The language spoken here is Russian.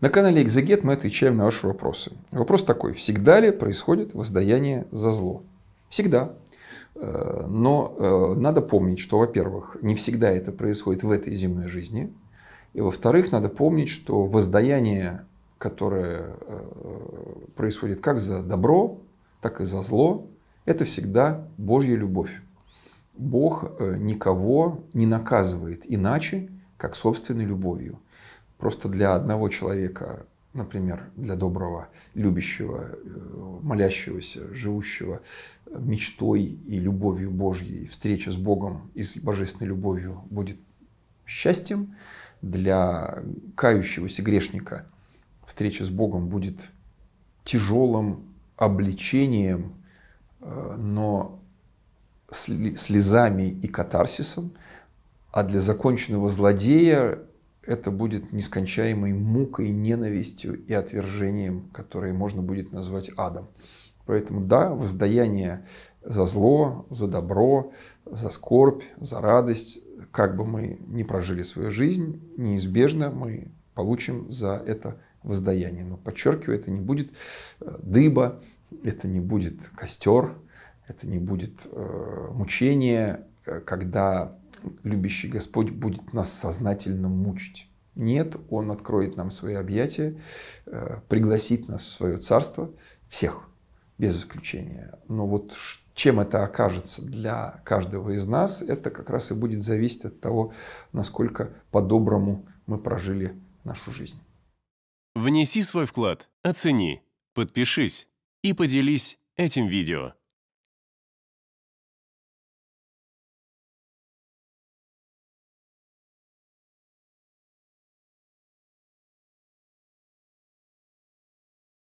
На канале Экзегет мы отвечаем на ваши вопросы. Вопрос такой. Всегда ли происходит воздаяние за зло? Всегда. Э, но э, надо помнить, что, во-первых, не всегда это происходит в этой земной жизни. И, во-вторых, надо помнить, что воздаяние, которое э, происходит как за добро, так и за зло, это всегда Божья любовь. Бог никого не наказывает иначе, как собственной любовью просто для одного человека, например, для доброго, любящего, э, молящегося, живущего э, мечтой и любовью Божьей, встреча с Богом и с божественной любовью будет счастьем, для кающегося грешника встреча с Богом будет тяжелым обличением, э, но слезами и катарсисом, а для законченного злодея это будет нескончаемой мукой, ненавистью и отвержением, которые можно будет назвать адом. Поэтому да, воздаяние за зло, за добро, за скорбь, за радость, как бы мы ни прожили свою жизнь, неизбежно мы получим за это воздаяние. Но подчеркиваю, это не будет э, дыба, это не будет костер, это не будет э, мучение, э, когда любящий Господь будет нас сознательно мучить. Нет, Он откроет нам свои объятия, э, пригласит нас в свое царство, всех, без исключения. Но вот чем это окажется для каждого из нас, это как раз и будет зависеть от того, насколько по-доброму мы прожили нашу жизнь. Внеси свой вклад, оцени, подпишись и поделись этим видео.